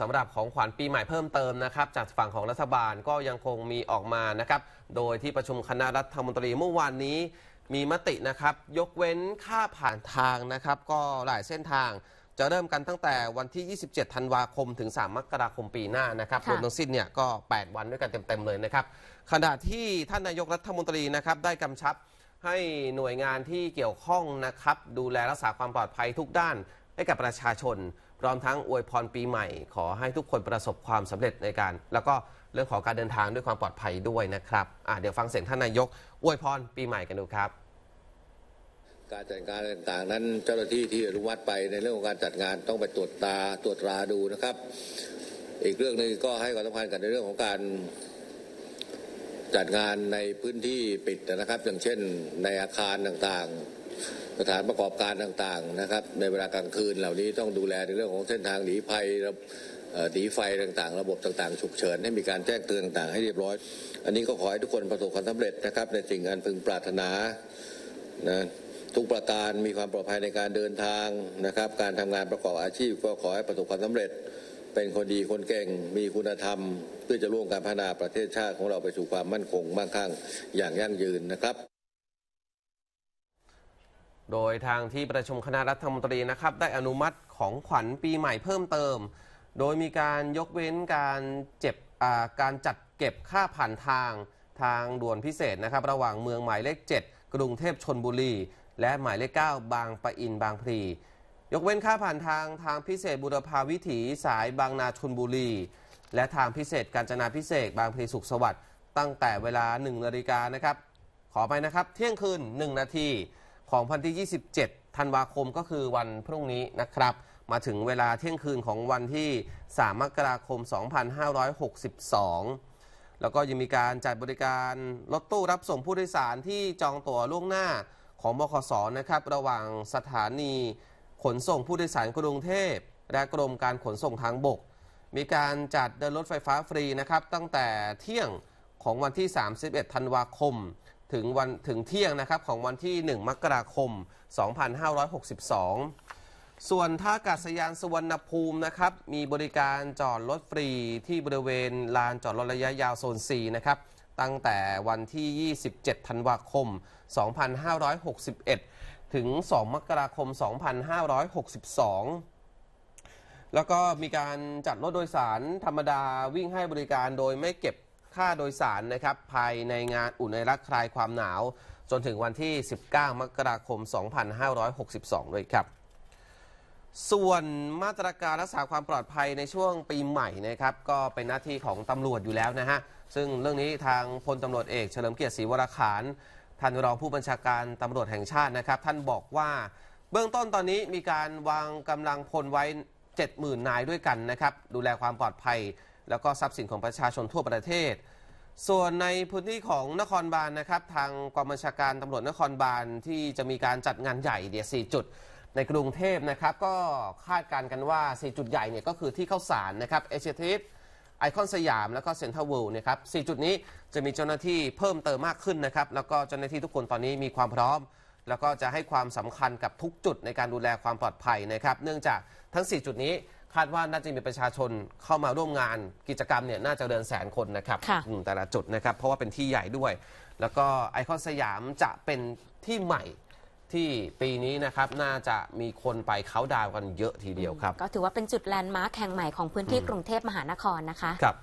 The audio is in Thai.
สำหรับของขวัญปีใหม่เพิ่มเติมนะครับ จากฝั่งของรัฐบาลก็ยังคงมีออกมานะครับ โดยที่ประชุมคณะรัฐมนตรีเมื่อวานนี้มีมตินะครับ ยกเว้นค่าผ่านทางนะครับ ก็หลายเส้นทางจะเริ่มกันตั้งแต่วันที่ 27 ธันวาคมถึง 3 มกราคมปีหน้านะครับรวมทั้งสิ้นเนี่ยก็ 8 วันด้วยกันเต็ม ๆ เลยนะครับขณะที่ท่านนายกรัฐมนตรีนะครับได้กำชับให้หน่วยงานที่เกี่ยวข้องนะครับดูแลรักษาความปลอดภัยทุกด้านให้กับประชาชนพร้อมทั้งอวยพรปีใหม่ ขอให้ทุกคนประสบความสำเร็จในการ แล้วก็เรื่องของการเดินทางด้วยความปลอดภัยด้วยนะครับเดี๋ยวฟังเสียงท่านนายกอวยพรปีใหม่กันดูครับ การจัดการต่างๆ นั้นเจ้าหน้าที่ที่อนุมัติไปในเรื่องของการจัดงานต้องไปตรวจตาตรวจราดูนะครับ อีกเรื่องหนึ่งก็ให้ความสำคัญกันในเรื่องของการจัดงานในพื้นที่ปิดนะครับ อย่างเช่นในอาคารต่างๆสถานประกอบการต่างๆนะครับ ในเวลากลางคืนเหล่านี้ต้องดูแลในเรื่องของเส้นทางหนีภัยหนีไฟต่างๆ ระบบต่างๆฉุกเฉินให้มีการแจ้งเตือนต่างๆให้เรียบร้อย อันนี้ก็ขอให้ทุกคนประสบความสำเร็จนะครับในสิ่งอันพึงปรารถนานะทุกประการมีความปลอดภัยในการเดินทางนะครับ การทำงานประกอบอาชีพก็ขอให้ประสบความสำเร็จ เป็นคนดีคนเก่งมีคุณธรรม เพื่อจะร่วมการพัฒนาประเทศชาติ ของเราไปสู่ความมั่นคงมั่งคั่งอย่างยั่งยืนนะครับโดยทางที่ประชุมคณะรัฐมนตรี นะครับ ได้อนุมัติของขวัญปีใหม่เพิ่มเติม โดยมีการยกเว้นการเจ็บการจัดเก็บค่าผ่านทางทางด่วนพิเศษนะครับระหว่างเมืองหมายเลข7 กรุงเทพชนบุรี และหมายเลข9 บางปะอิน บางพลียกเว้นค่าผ่านทางทางพิเศษ บุรพาวิถีสายบางนาชนบุรี และทางพิเศษกาญจนาพิเศษบางพลีสุขสวัสดิ์ตั้งแต่เวลา1นาฬิกานะครับ ขอไปนะครับ เที่ยงคืน1 นาทีของวันที่ 27ธันวาคมก็คือวันพรุ่งนี้นะครับ มาถึงเวลาเที่ยงคืนของวันที่ 3มกราคม2562 แล้วก็ยังมีการจัดบริการรถตู้รับส่งผู้โดยสารที่จองตั๋วล่วงหน้าของบขสนะครับ ระหว่างสถานีขนส่งผู้โดยสารกรุงเทพ และกรมการขนส่งทางบก มีการจัดเดินรถไฟฟ้าฟรีนะครับ ตั้งแต่เที่ยงของวันที่ 31 ธันวาคมถึงวันถึงเที่ยงนะครับ ของวันที่ 1 มกราคม 2562 ส่วนท่าอากาศยานสุวรรณภูมินะครับ มีบริการจอดรถฟรีที่บริเวณลานจอดรถระยะยาวโซน 4 นะครับตั้งแต่วันที่ 27 ธันวาคม 2561 ถึง 2 มกราคม 2562 แล้วก็มีการจัดรถโดยสารธรรมดาวิ่งให้บริการโดยไม่เก็บค่าโดยสารนะครับภายในงานอุ่นในรักคลายความหนาวจนถึงวันที่ 19 มกราคม 2562 ด้วยครับ ส่วนมาตรการรักษาความปลอดภัยในช่วงปีใหม่นะครับก็เป็นหน้าที่ของตำรวจอยู่แล้วนะฮะ ซึ่งเรื่องนี้ทางพลตำรวจเอกเฉลิมเกียรติศรีวราขานท่านรองผู้บัญชาการตำรวจแห่งชาตินะครับ ท่านบอกว่าเบื้องต้นตอนนี้มีการวางกำลังพลไว้ 70,000 นายด้วยกันนะครับดูแลความปลอดภัยแล้วก็ทรัพย์สินของประชาชนทั่วประเทศ ส่วนในพื้นที่ของนครบาลนนะครับ ทางกองบัญชาการตำรวจนครบาลที่จะมีการจัดงานใหญ่เดียวสี่จุดในกรุงเทพนะครับก็คาดการกันว่า 4 จุดใหญ่เนี่ยก็คือที่เข้าสารนะครับเอเชียทิฟไอคอนสยาม แล้วก็เซ็นทรัลเวิลด์นะครับสจุดนี้จะมีเจ้าหน้าที่เพิ่มเติมมากขึ้นนะครับ แล้วก็เจ้าหน้าที่ทุกคนตอนนี้มีความพร้อม แล้วก็จะให้ความสำคัญกับทุกจุดในการดูแลความปลอดภัยนะครับ เนื่องจากทั้ง 4 จุดนี้คาดว่าน่าจะมีประชาชนเข้ามาร่วมงานกิจกรรมเนี่ยน่าจะเดินแสนคนนะครับ แต่ละจุดนะครับเพราะว่าเป็นที่ใหญ่ด้วย แล้วก็ไอคอนสยามจะเป็นที่ใหม่ที่ปีนี้นะครับน่าจะมีคนไปเขาดาวกันเยอะทีเดียวครับ ก็ถือว่าเป็นจุดแลนด์มาร์คแห่งใหม่ของพื้นที่กรุงเทพมหานครนะคะครับ